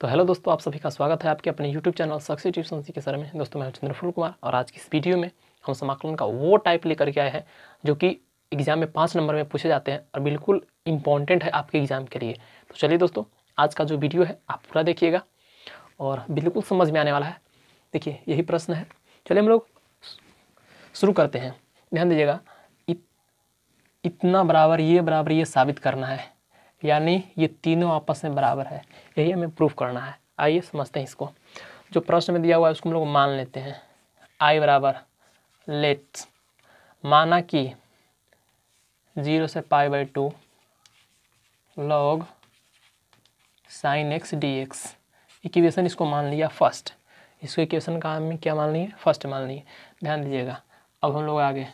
तो हेलो दोस्तों आप सभी का स्वागत है आपके अपने यूट्यूब चैनल सक्सी ट्यूशन के सर में दोस्तों मैं चंद्रफुल कुमार और आज की इस वीडियो में हम समाकलन का वो टाइप लेकर के आए हैं जो कि एग्जाम में पाँच नंबर में पूछे जाते हैं और बिल्कुल इंपॉर्टेंट है आपके एग्जाम के लिए तो चलिए दोस्तों आज का जो वीडियो है आप पूरा देखिएगा और बिल्कुल समझ में आने वाला है देखिए यही प्रश्न है चलिए हम लोग शुरू करते हैं ध्यान दीजिएगा इत, इतना बराबर ये बराबर ये साबित करना है यानी ये तीनों आपस में बराबर है यही हमें प्रूफ करना है आइए समझते हैं इसको जो प्रश्न में दिया हुआ है उसको हम लोग मान लेते हैं आई बराबर लेट्स माना कि जीरो से pi by two log sine x D x equation इसको मान लिया फर्स्ट इसको इक्वेशन का हमें क्या मान है फर्स्ट मान है ध्यान दीजिएगा अब हम लोग आगे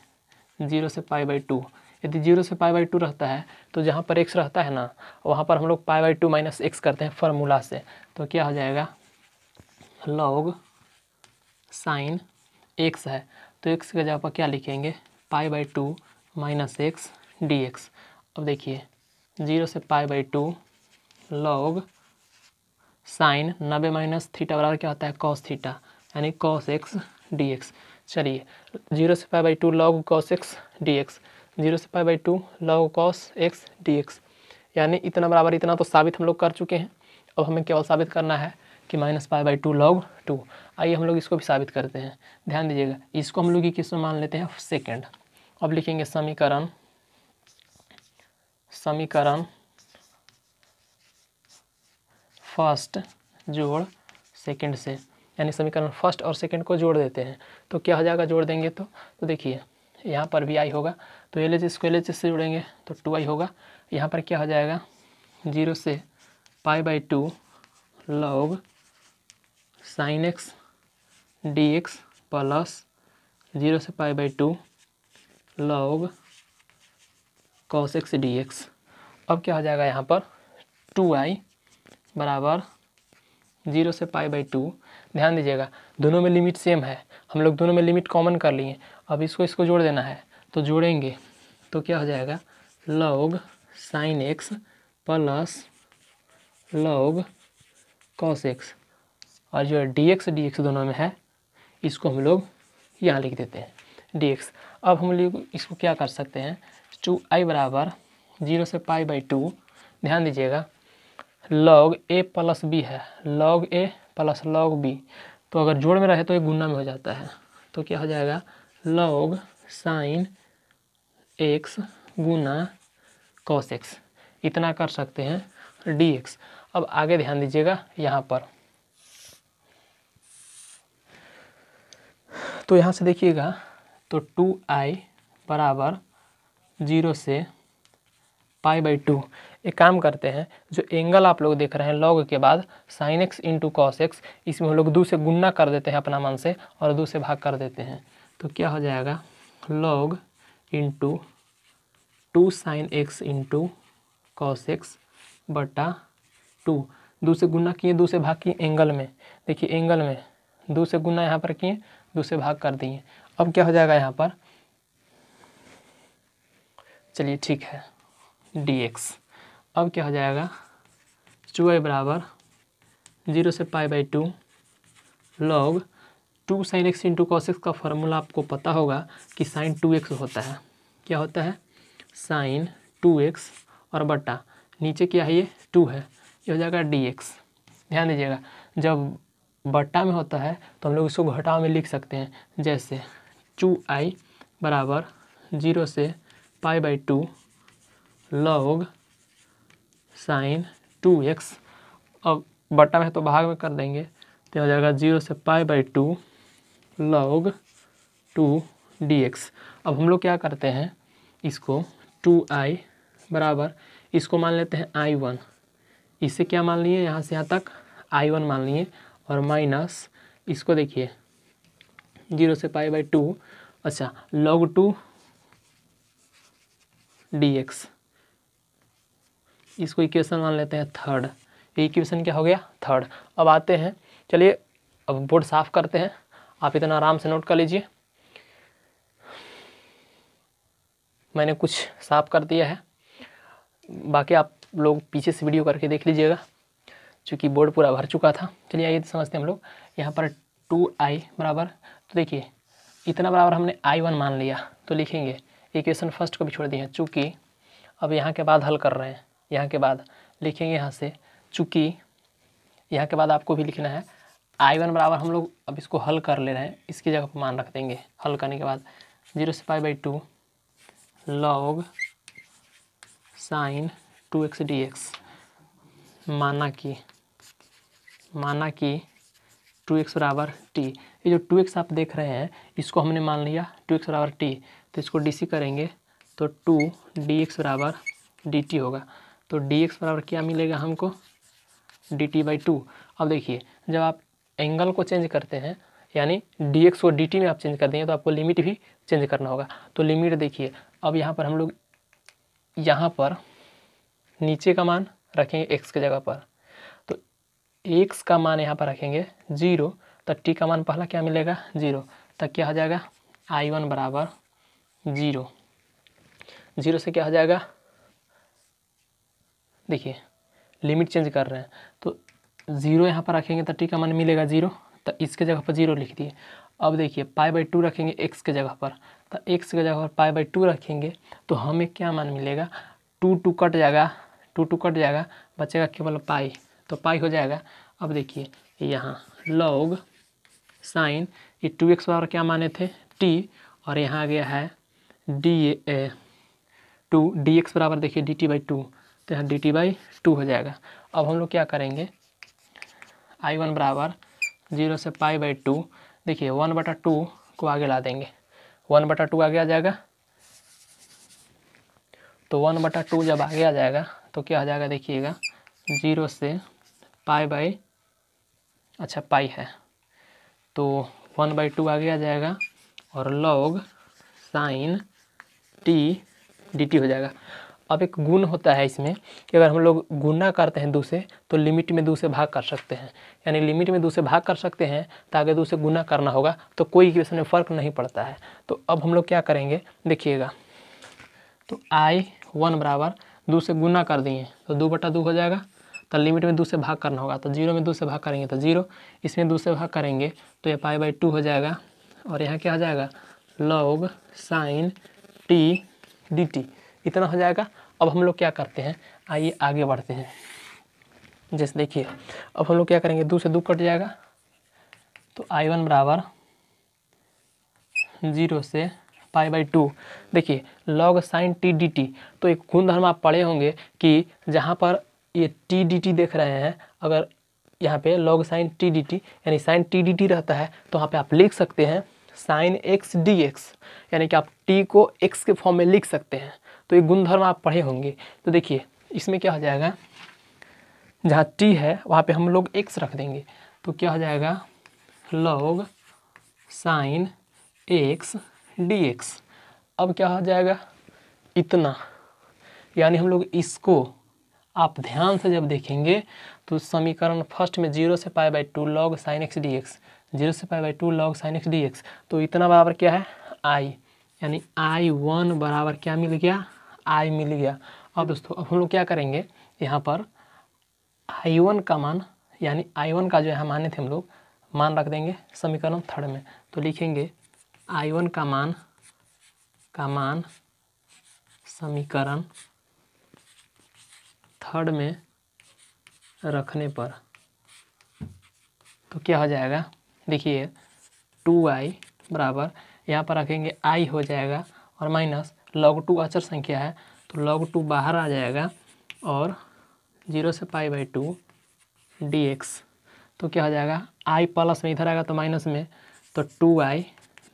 जीरो से पाई बाई टू यदि जीरो से पाई बाई टू रहता है तो जहाँ पर एक्स रहता है ना वहाँ पर हम लोग pi by two minus x करते हैं फार्मूला से तो क्या हो जाएगा लॉग साइन एक्स है तो एक्स के जगह पर क्या लिखेंगे pi by two minus x D x अब देखिए जीरो से pi by two log sine नब्बे माइनस थीटा बराबर क्या होता है कॉस थीटा यानी कॉस एक्स डी एक्स चलिए जीरो से pi by two log cos x D x zero से pi by two log cos x D x यानी इतना बराबर इतना तो साबित हम लोग कर चुके हैं अब हमें केवल साबित करना है कि minus pi by two log two आइए हम लोग इसको भी साबित करते हैं ध्यान दीजिएगा इसको हम लोग ये किस्म मान लेते हैं सेकेंड अब लिखेंगे समीकरण समीकरण फर्स्ट जोड़ सेकेंड से यानी समीकरण फर्स्ट और सेकेंड को जोड़ देते हैं तो क्या हो जाएगा जोड़ देंगे तो तो देखिए यहाँ पर भी आई होगा तो एल एच इसको एल एच से जुड़ेंगे तो टू आई होगा यहाँ पर क्या हो जाएगा जीरो से pi by two log sine x D X plus zero से pi by two log cos x D x अब क्या हो जाएगा यहाँ पर टू आई बराबर जीरो से पाई बाई टू ध्यान दीजिएगा दोनों में लिमिट सेम है हम लोग दोनों में लिमिट कॉमन कर लिए अब इसको इसको जोड़ देना है तो जोड़ेंगे तो क्या हो जाएगा log sine X plus log cos X और जो डी एक्स डी एक्स दोनों में है इसको हम लोग यहाँ लिख देते हैं डी एक्स अब हम लोग इसको क्या कर सकते हैं टू आई बराबर जीरो से पाई बाई टू ध्यान दीजिएगा लॉग ए प्लस बी है log A plus log B तो अगर जोड़ में रहे तो एक गुना में हो जाता है तो क्या हो जाएगा लॉग साइन एक्स गुना कॉस एक्स इतना कर सकते हैं डी एक्स अब आगे ध्यान दीजिएगा यहाँ पर तो यहाँ से देखिएगा तो टू आई बराबर जीरो से पाई बाई टू एक काम करते हैं जो एंगल आप लोग देख रहे हैं लॉग के बाद sine X into cos X इसमें हम लोग दो से गुना कर देते हैं अपना मन से और दो से भाग कर देते हैं तो क्या हो जाएगा log into two sine X into cos X बटा टू दो से गुना किए दो से भाग किए एंगल में देखिए एंगल में दो से गुना यहाँ पर किए दो से भाग कर दिए अब क्या हो जाएगा यहाँ पर चलिए ठीक है डी एक्स अब क्या हो जाएगा चुआई बराबर जीरो से pi by two log two sine X into cos X का फार्मूला आपको पता होगा कि साइन टू एक्स होता है क्या होता है साइन टू एक्स और बटा नीचे क्या है ये टू है ये हो जाएगा डी एक्स ध्यान दीजिएगा जब बट्टा में होता है तो हम लोग इसको घटाव में लिख सकते हैं जैसे टू आई बराबर जीरो से pi by two log sine two X अब बट्टा में तो भाग में कर देंगे तो हो जाएगा जीरो से pi by two log two D x अब हम लोग क्या करते हैं इसको टू आई बराबर इसको मान लेते हैं आई वन इसे क्या मान लिए यहाँ से यहाँ तक आई वन मान लिए और माइनस इसको देखिए जीरो से पाई बाई टू अच्छा लॉग टू डी एक्स इसको इक्वेशन मान लेते हैं थर्ड ये इक्वेशन क्या हो गया थर्ड अब आते हैं चलिए अब बोर्ड साफ करते हैं आप इतना आराम से नोट कर लीजिए मैंने कुछ साफ कर दिया है बाकी आप लोग पीछे से वीडियो करके देख लीजिएगा चूँकि बोर्ड पूरा भर चुका था चलिए आइए समझते हैं हम लोग यहाँ पर टू आई बराबर तो देखिए इतना बराबर हमने आई वन मान लिया तो लिखेंगे इक्वेशन फर्स्ट को भी छोड़ दिए हैं चूँकि अब यहाँ के बाद हल कर रहे हैं यहाँ के बाद लिखेंगे यहाँ से चूँकि यहाँ के बाद आपको भी लिखना है आई वन बराबर हम लोग अब इसको हल कर ले रहे हैं इसकी जगह पर मान रख देंगे हल करने के बाद जीरो से pi by two log sine two X D X माना कि माना कि टू एक्स बराबर टी ये जो टू एक्स आप देख रहे हैं इसको हमने मान लिया टू एक्स बराबर टी तो इसको डी सी करेंगे तो टू डी एक्स बराबर डी टी होगा तो डी एक्स बराबर क्या मिलेगा हमको डी टी बाई टू अब देखिए जब आप एंगल को चेंज करते हैं यानी डी एक्स को डी टी में आप चेंज कर देंगे तो आपको लिमिट भी चेंज करना होगा तो लिमिट देखिए अब यहाँ पर हम लोग यहाँ पर नीचे का मान रखेंगे एक्स की जगह पर तो एक्स का मान यहाँ पर रखेंगे जीरो तो टी का मान पहला क्या मिलेगा जीरो तो तब क्या हो जाएगा आई वन बराबर जीरो जीरो से क्या हो जाएगा देखिए लिमिट चेंज कर रहे हैं तो जीरो यहाँ पर रखेंगे तो टी का मान मिलेगा जीरो तो इसके जगह पर जीरो लिख दिए अब देखिए पाई बाई टू रखेंगे एक्स के जगह पर तो एक्स के जगह पर पाई बाई टू रखेंगे तो हमें क्या मान मिलेगा टू टू कट जाएगा टू टू कट जाएगा बचेगा केवल पाई तो पाई हो जाएगा अब देखिए यहाँ लॉग साइन ये टू एक्स बराबर क्या माने थे टी और यहाँ आ गया है D A two D X बराबर देखिए डी टी बाई टू तो यहाँ डी टी बाई टू हो जाएगा अब हम लोग क्या करेंगे आई वन बराबर जीरो से पाई बाई टू देखिए वन बटा टू को आगे ला देंगे वन बटा टू आगे आ जाएगा तो वन बटा टू जब आगे आ जाएगा तो क्या आ जाएगा देखिएगा जीरो से पाई बाई अच्छा पाई है तो वन बाई टू आगे आ जाएगा और log sine T D T हो जाएगा अब एक गुण होता है इसमें कि अगर हम लोग गुना करते हैं दो से तो लिमिट में दो से भाग कर सकते हैं यानी लिमिट में दो से भाग कर सकते हैं ताकि दो से गुना करना होगा तो कोई इक्वेशन में फ़र्क नहीं पड़ता है तो अब हम लोग क्या करेंगे देखिएगा तो आई वन बराबर दो से गुना कर दिए तो दो बटा दो हो जाएगा तो लिमिट में दो से भाग करना होगा तो जीरो में दो से भाग करेंगे तो जीरो इसमें दो से भाग करेंगे तो ये पाई बाई टू हो जाएगा और यहाँ क्या हो जाएगा log sine T D T इतना हो जाएगा अब हम लोग क्या करते हैं आइए आगे बढ़ते हैं जैसे देखिए अब हम लोग क्या करेंगे दो से दो कट जाएगा तो आई वन बराबर जीरो से पाई बाई टू देखिए log sine T D T तो एक गुण धर्म आप पढ़े होंगे कि जहाँ पर ये टी डी टी देख रहे हैं अगर यहाँ पे log sine T D T यानी साइन टी डी टी रहता है तो वहाँ पे आप लिख सकते हैं साइन एक्स डी एक्स यानी कि आप टी को एक्स के फॉर्म में लिख सकते हैं तो ये गुणधर्म आप पढ़े होंगे तो देखिए इसमें क्या हो जाएगा जहाँ टी है वहाँ पे हम लोग एक्स रख देंगे तो क्या हो जाएगा log sine x D x अब क्या हो जाएगा इतना यानी हम लोग इसको आप ध्यान से जब देखेंगे तो समीकरण फर्स्ट में जीरो से pi by two log sine x D x zero से pi by two log sine x D X तो इतना बराबर क्या है आई यानी आई वन बराबर क्या मिल गया आई मिल गया अब दोस्तों अब हम लोग क्या करेंगे यहाँ पर आई वन का मान यानी आई वन का जो यहाँ माने थे हम लोग मान रख देंगे समीकरण थर्ड में तो लिखेंगे आई वन का मान का मान समीकरण थर्ड में रखने पर तो क्या हो जाएगा देखिए टू आई बराबर यहाँ पर रखेंगे आई हो जाएगा और माइनस लॉग टू अचर संख्या है तो लॉग टू बाहर आ जाएगा और जीरो से pi by two D X तो क्या हो जाएगा आई प्लस में इधर आएगा तो माइनस में तो टू आई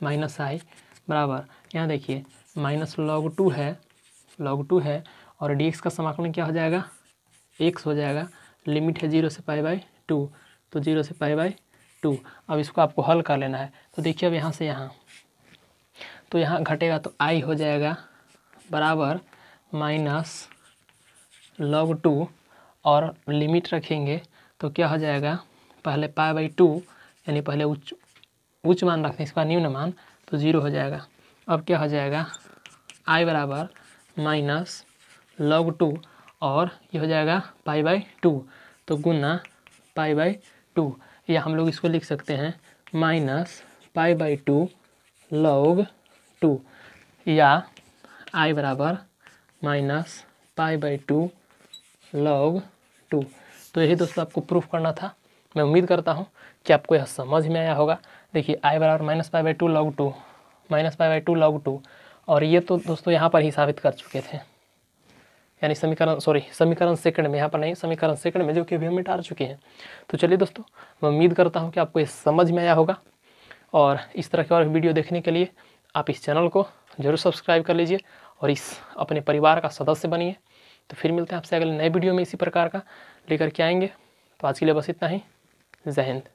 माइनस आई बराबर यहाँ देखिए माइनस लॉग टू है लॉग टू है और डी एक्स का समाकलन क्या हो जाएगा एक्स हो जाएगा लिमिट है जीरो से पाई बाई टू तो जीरो से पाई बाई टू अब इसको आपको हल कर लेना है तो देखिए अब यहाँ से यहाँ तो यहाँ घटेगा तो आई हो जाएगा बराबर माइनस लॉग टू और लिमिट रखेंगे तो क्या हो जाएगा पहले पाई बाई टू यानी पहले उच्च उच्च मान रखते हैं इसका बाद निम्न मान तो ज़ीरो हो जाएगा अब क्या हो जाएगा आई बराबर माइनस लॉग टू और ये हो जाएगा पाई बाई टू तो गुना पाई बाई टू या हम लोग इसको लिख सकते हैं minus pi by two log two या आई बराबर minus pi by two log two तो यही दोस्तों आपको प्रूफ करना था मैं उम्मीद करता हूँ कि आपको यह समझ में आया होगा देखिए आई बराबर minus pi by two log two minus pi by two log two और ये तो दोस्तों यहाँ पर ही साबित कर चुके थे यानी समीकरण सॉरी समीकरण सेकंड में यहाँ पर नहीं समीकरण सेकंड में जो कि अभी हम मिटा चुके हैं तो चलिए दोस्तों मैं उम्मीद करता हूँ कि आपको ये समझ में आया होगा और इस तरह के और वीडियो देखने के लिए आप इस चैनल को जरूर सब्सक्राइब कर लीजिए और इस अपने परिवार का सदस्य बनिए तो फिर मिलते हैं आपसे अगले नए वीडियो में इसी प्रकार का लेकर के आएंगे तो आज के लिए बस इतना ही जय हिंद